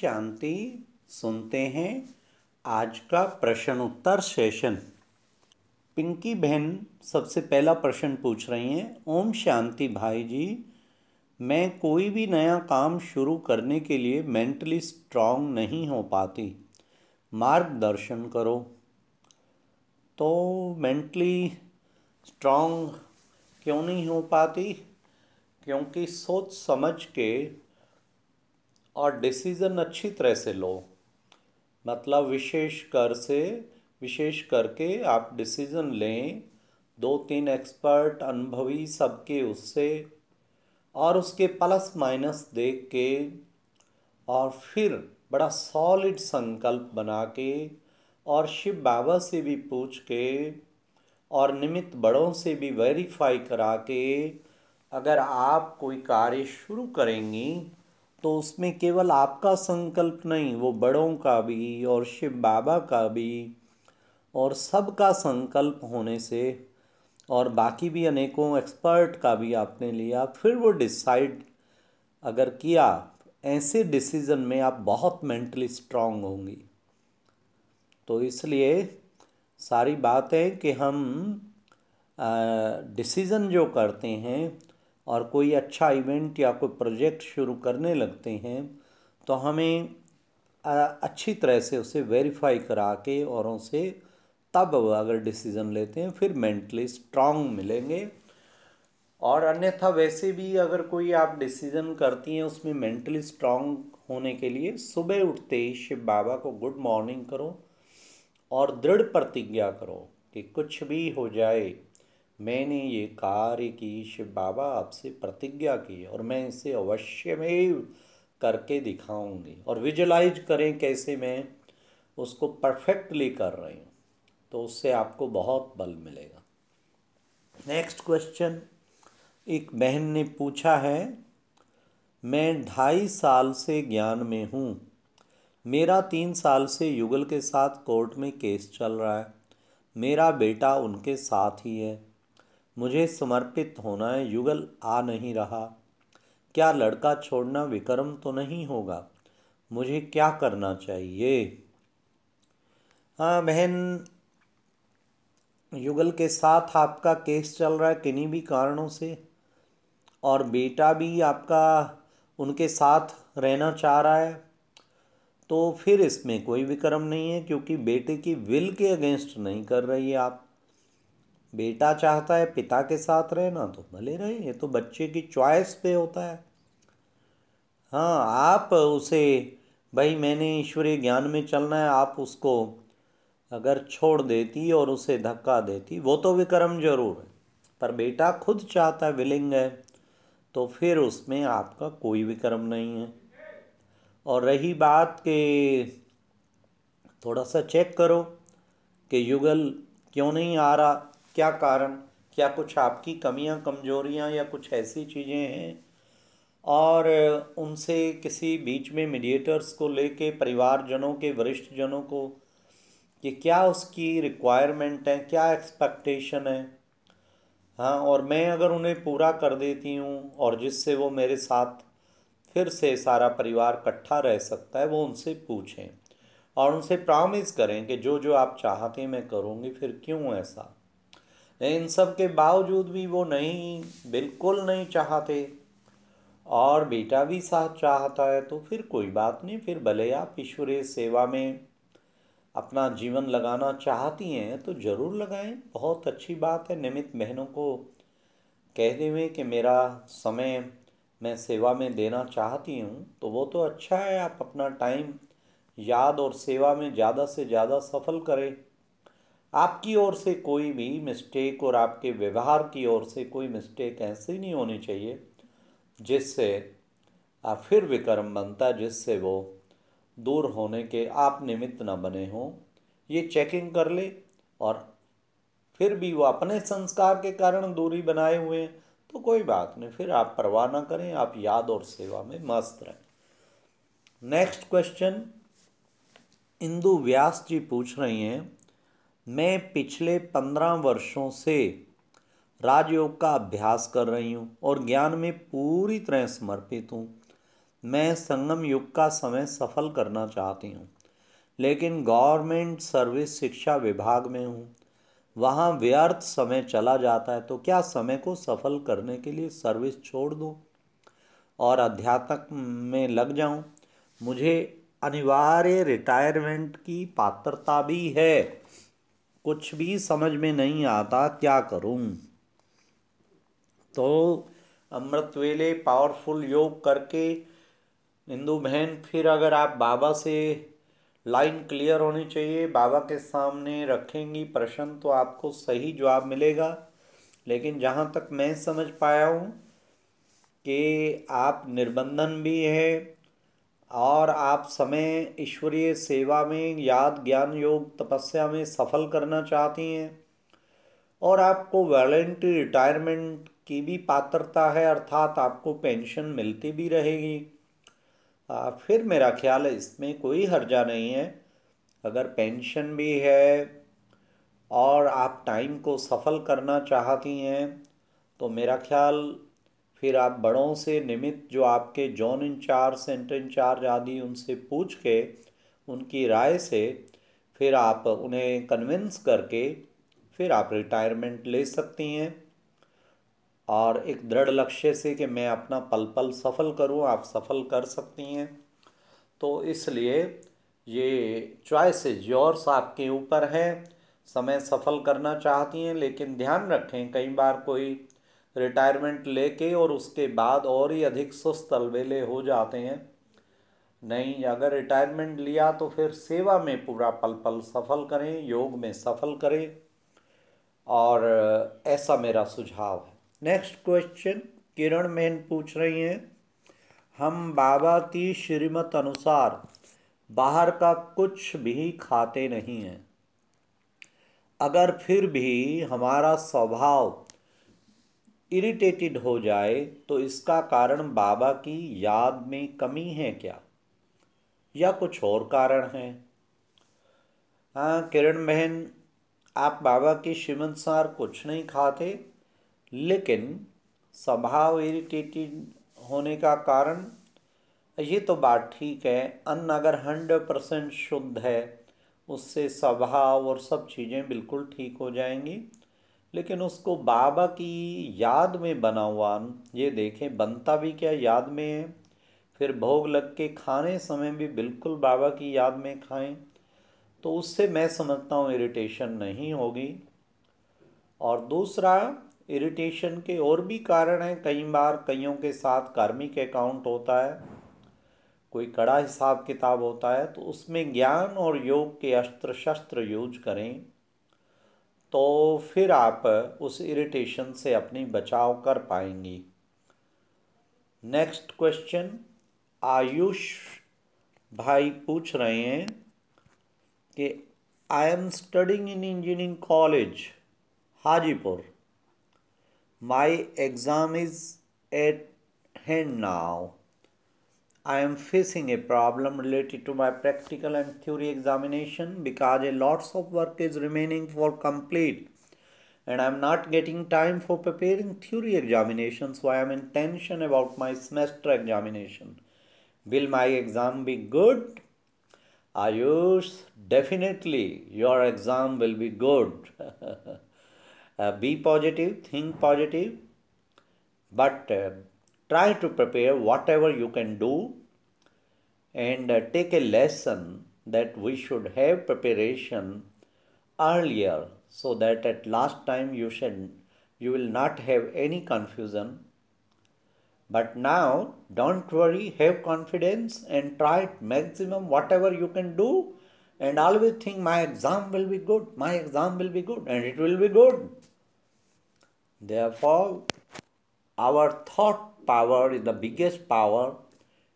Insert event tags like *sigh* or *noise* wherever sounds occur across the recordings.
शांति सुनते हैं आज का प्रश्न उत्तर सेशन पिंकी बहन सबसे पहला प्रश्न पूछ रही हैं ओम शांति भाई जी मैं कोई भी नया काम शुरू करने के लिए मेंटली स्ट्रांग नहीं हो पाती मार्गदर्शन करो तो मेंटली स्ट्रांग क्यों नहीं हो पाती क्योंकि सोच समझ के और डिसीज़न अच्छी तरह से लो मतलब विशेष कर से विशेष करके आप डिसीज़न लें दो तीन एक्सपर्ट अनुभवी सबके उससे और उसके प्लस माइनस देख के और फिर बड़ा सॉलिड संकल्प बना के और शिव बाबा से भी पूछ के और निमित्त बड़ों से भी वेरीफाई करा के अगर आप कोई कार्य शुरू करेंगी तो उसमें केवल आपका संकल्प नहीं वो बड़ों का भी और शिव बाबा का भी और सबका संकल्प होने से और बाकी भी अनेकों एक्सपर्ट का भी आपने लिया फिर वो डिसाइड अगर किया ऐसे डिसीज़न में आप बहुत मेंटली स्ट्रांग होंगी तो इसलिए सारी बात है कि हम डिसीज़न जो करते हैं और कोई अच्छा इवेंट या कोई प्रोजेक्ट शुरू करने लगते हैं तो हमें अच्छी तरह से उसे वेरीफाई करा के और उसे तब अगर डिसीज़न लेते हैं फिर मेंटली स्ट्रांग मिलेंगे और अन्यथा वैसे भी अगर कोई आप डिसीज़न करती हैं उसमें मेंटली स्ट्रांग होने के लिए सुबह उठते ही शिव बाबा को गुड मॉर्निंग करो और दृढ़ प्रतिज्ञा करो कि कुछ भी हो जाए मैंने ये कार्य की शिव बाबा आपसे प्रतिज्ञा की और मैं इसे अवश्य में करके दिखाऊंगी और विजुलाइज करें कैसे मैं उसको परफेक्टली कर रही हूँ तो उससे आपको बहुत बल मिलेगा नेक्स्ट क्वेश्चन एक बहन ने पूछा है मैं ढाई साल से ज्ञान में हूँ मेरा तीन साल से युगल के साथ कोर्ट में केस चल रहा है मेरा बेटा उनके साथ ही है मुझे समर्पित होना है युगल आ नहीं रहा क्या लड़का छोड़ना विक्रम तो नहीं होगा मुझे क्या करना चाहिए हाँ बहन युगल के साथ आपका केस चल रहा है किन्हीं भी कारणों से और बेटा भी आपका उनके साथ रहना चाह रहा है तो फिर इसमें कोई विक्रम नहीं है क्योंकि बेटे की विल के अगेंस्ट नहीं कर रही है आप बेटा चाहता है पिता के साथ रहना तो भले रहे ये तो बच्चे की चॉइस पे होता है हाँ आप उसे भाई मैंने ईश्वरीय ज्ञान में चलना है आप उसको अगर छोड़ देती और उसे धक्का देती वो तो विक्रम जरूर है पर बेटा खुद चाहता है विलिंग है तो फिर उसमें आपका कोई विक्रम नहीं है और रही बात के थोड़ा सा चेक करो कि युगल क्यों नहीं आ रहा क्या कारण क्या कुछ आपकी कमियां कमजोरियां या कुछ ऐसी चीज़ें हैं और उनसे किसी बीच में मीडिएटर्स को लेके परिवारजनों के वरिष्ठ जनों को कि क्या उसकी रिक्वायरमेंट है क्या एक्सपेक्टेशन है हाँ और मैं अगर उन्हें पूरा कर देती हूँ और जिससे वो मेरे साथ फिर से सारा परिवार इकट्ठा रह सकता है वो उनसे पूछें और उनसे प्रॉमिस करें कि जो जो आप चाहते हैं मैं करूँगी फिर क्यों ऐसा इन सब के बावजूद भी वो नहीं बिल्कुल नहीं चाहते और बेटा भी साथ चाहता है तो फिर कोई बात नहीं फिर भले आप ईश्वरीय सेवा में अपना जीवन लगाना चाहती हैं तो ज़रूर लगाएं बहुत अच्छी बात है निमित बहनों को कह देवे कि मेरा समय मैं सेवा में देना चाहती हूँ तो वो तो अच्छा है आप अपना टाइम याद और सेवा में ज़्यादा से ज़्यादा सफल करें आपकी ओर से कोई भी मिस्टेक और आपके व्यवहार की ओर से कोई मिस्टेक ऐसी नहीं होनी चाहिए जिससे फिर विक्रम बनता जिससे वो दूर होने के आप निमित्त न बने हों ये चेकिंग कर ले और फिर भी वो अपने संस्कार के कारण दूरी बनाए हुए हैं तो कोई बात नहीं फिर आप परवाह ना करें आप याद और सेवा में मस्त रहें नेक्स्ट क्वेश्चन इंदु व्यास जी पूछ रही हैं मैं पिछले पंद्रह वर्षों से राजयोग का अभ्यास कर रही हूँ और ज्ञान में पूरी तरह समर्पित हूँ मैं संगम युग का समय सफल करना चाहती हूँ लेकिन गवर्नमेंट सर्विस शिक्षा विभाग में हूँ वहाँ व्यर्थ समय चला जाता है तो क्या समय को सफल करने के लिए सर्विस छोड़ दूँ और अध्यात्म में लग जाऊँ मुझे अनिवार्य रिटायरमेंट की पात्रता भी है कुछ भी समझ में नहीं आता क्या करूं तो अमृत वेले पावरफुल योग करके हिंदू बहन फिर अगर आप बाबा से लाइन क्लियर होनी चाहिए बाबा के सामने रखेंगी प्रश्न तो आपको सही जवाब मिलेगा लेकिन जहाँ तक मैं समझ पाया हूँ कि आप निर्बंधन भी है और आप समय ईश्वरीय सेवा में याद ज्ञान योग तपस्या में सफल करना चाहती हैं और आपको वैलेंटी रिटायरमेंट की भी पात्रता है अर्थात आपको पेंशन मिलती भी रहेगी आ, फिर मेरा ख्याल है इसमें कोई हर्जा नहीं है अगर पेंशन भी है और आप टाइम को सफल करना चाहती हैं तो मेरा ख्याल फिर आप बड़ों से निमित्त जो आपके जॉन इंचार्ज सेंटर इंचार्ज आदि उनसे पूछ के उनकी राय से फिर आप उन्हें कन्विंस करके फिर आप रिटायरमेंट ले सकती हैं और एक दृढ़ लक्ष्य से कि मैं अपना पल पल सफल करूं आप सफल कर सकती हैं तो इसलिए ये चॉइसेस योर्स आपके ऊपर हैं समय सफल करना चाहती हैं लेकिन ध्यान रखें कई बार कोई रिटायरमेंट लेके और उसके बाद और ही अधिक सुस्त अलबेले हो जाते हैं नहीं अगर रिटायरमेंट लिया तो फिर सेवा में पूरा पल पल सफल करें योग में सफल करें और ऐसा मेरा सुझाव है नेक्स्ट क्वेश्चन किरण मेन पूछ रही हैं हम बाबा की श्रीमत अनुसार बाहर का कुछ भी खाते नहीं हैं अगर फिर भी हमारा स्वभाव इरिटेटेड हो जाए तो इसका कारण बाबा की याद में कमी है क्या या कुछ और कारण है हाँ किरण बहन आप बाबा के शिवनसार कुछ नहीं खाते लेकिन स्वभाव इरिटेटेड होने का कारण ये तो बात ठीक है अन्न अगर हंड्रेड परसेंट शुद्ध है उससे स्वभाव और सब चीज़ें बिल्कुल ठीक हो जाएंगी लेकिन उसको बाबा की याद में बना हुआ ये देखें बनता भी क्या याद में है फिर भोग लग के खाने समय भी बिल्कुल बाबा की याद में खाएं तो उससे मैं समझता हूँ इरिटेशन नहीं होगी और दूसरा इरिटेशन के और भी कारण हैं कई बार कईयों के साथ कार्मिक अकाउंट होता है कोई कड़ा हिसाब किताब होता है तो उसमें ज्ञान और योग के अस्त्र शस्त्र यूज करें तो फिर आप उस इरिटेशन से अपनी बचाव कर पाएंगी नेक्स्ट क्वेश्चन आयुष भाई पूछ रहे हैं कि I am studying in engineering college Hajipur my exam is at hand now I am facing a problem related to my practical and theory examination because a lots of work is remaining for complete and I am not getting time for preparing theory examination so I am in tension about my semester examination. Will my exam be good? Ayush, definitely your exam will be good. *laughs* uh, be positive, think positive, but uh, try to prepare whatever you can do and uh, take a lesson that we should have preparation earlier so that at last time you should you will not have any confusion but now don't worry have confidence and try maximum whatever you can do and always think my exam will be good my exam will be good and it will be good therefore our thought power is the biggest power.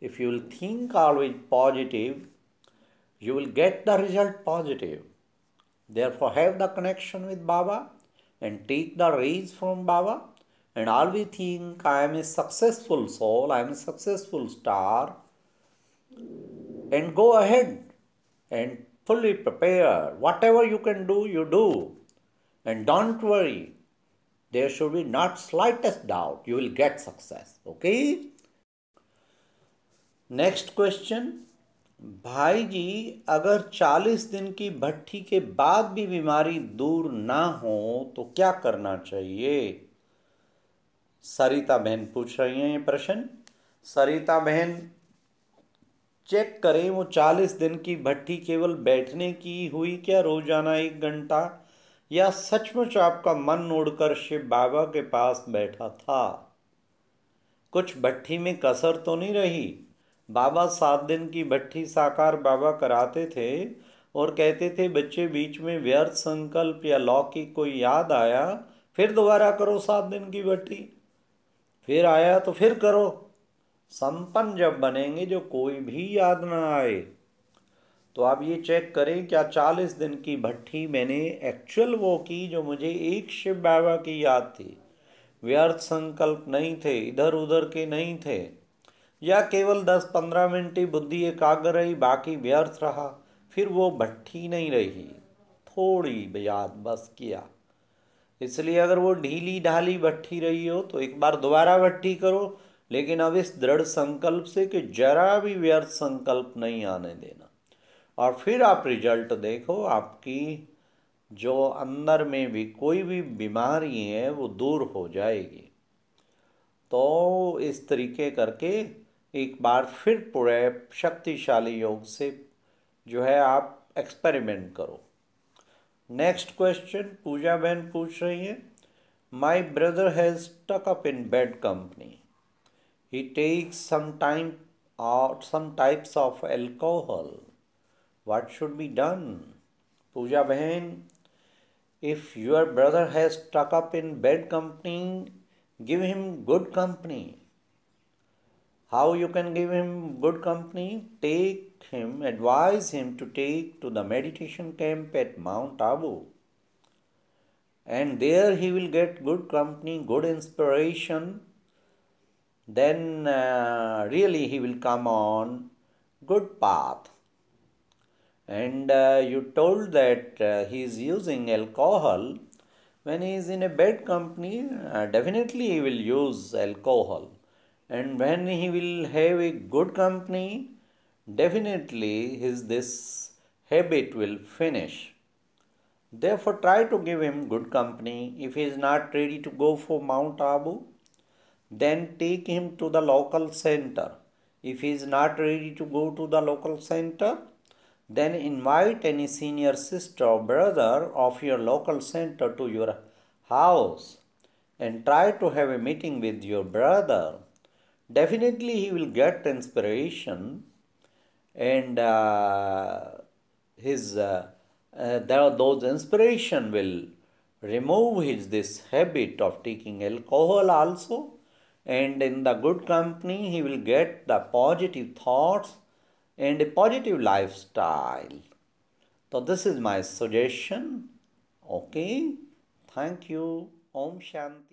If you will think always positive, you will get the result positive. Therefore, have the connection with Baba and take the rays from Baba and always think I am a successful soul, I am a successful star, and go ahead and fully prepare. Whatever you can do, you do. And don't worry, there should be not slightest doubt you will get success okay next question भाई जी अगर चालीस दिन की भट्टी के बाद भी बीमारी दूर ना हो तो क्या करना चाहिए सरिता बहन पूछ रही हैं ये प्रश्न सरिता बहन चेक करें वो चालीस दिन की भट्टी केवल बैठने की हुई क्या रोजाना एक घंटा या सचमुच आपका मन उड़कर शिव बाबा के पास बैठा था कुछ भट्टी में कसर तो नहीं रही बाबा सात दिन की भट्टी साकार बाबा कराते थे और कहते थे बच्चे बीच में व्यर्थ संकल्प या लौकिक कोई याद आया फिर दोबारा करो सात दिन की भट्टी फिर आया तो फिर करो संपन्न जब बनेंगे जो कोई भी याद ना आए तो आप ये चेक करें क्या चालीस दिन की भट्टी मैंने एक्चुअल वो की जो मुझे एक शिव बाबा की याद थी व्यर्थ संकल्प नहीं थे इधर उधर के नहीं थे या केवल दस पंद्रह मिनट ही बुद्धि एकाग्र रही बाकी व्यर्थ रहा फिर वो भट्टी नहीं रही थोड़ी याद बस किया इसलिए अगर वो ढीली ढाली भट्टी रही हो तो एक बार दोबारा भट्टी करो लेकिन अब इस दृढ़ संकल्प से कि जरा भी व्यर्थ संकल्प नहीं आने देना और फिर आप रिजल्ट देखो आपकी जो अंदर में भी कोई भी बीमारी है वो दूर हो जाएगी तो इस तरीके करके एक बार फिर पूरे शक्तिशाली योग से जो है आप एक्सपेरिमेंट करो नेक्स्ट क्वेश्चन पूजा बहन पूछ रही है my brother has tuck up in bad company he takes some time और some types of alcohol what should be done? Puja Behan, if your brother has stuck up in bad company, give him good company. How you can give him good company? Take him, advise him to take to the meditation camp at Mount Abu. And there he will get good company, good inspiration. Then uh, really he will come on good path and uh, you told that uh, he is using alcohol when he is in a bad company uh, definitely he will use alcohol and when he will have a good company definitely his this habit will finish therefore try to give him good company if he is not ready to go for mount abu then take him to the local center if he is not ready to go to the local center then invite any senior sister or brother of your local center to your house and try to have a meeting with your brother. Definitely, he will get inspiration and uh, his uh, uh, those inspiration will remove his this habit of taking alcohol also and in the good company he will get the positive thoughts and a positive lifestyle. So, this is my suggestion. Okay. Thank you. Om Shanti.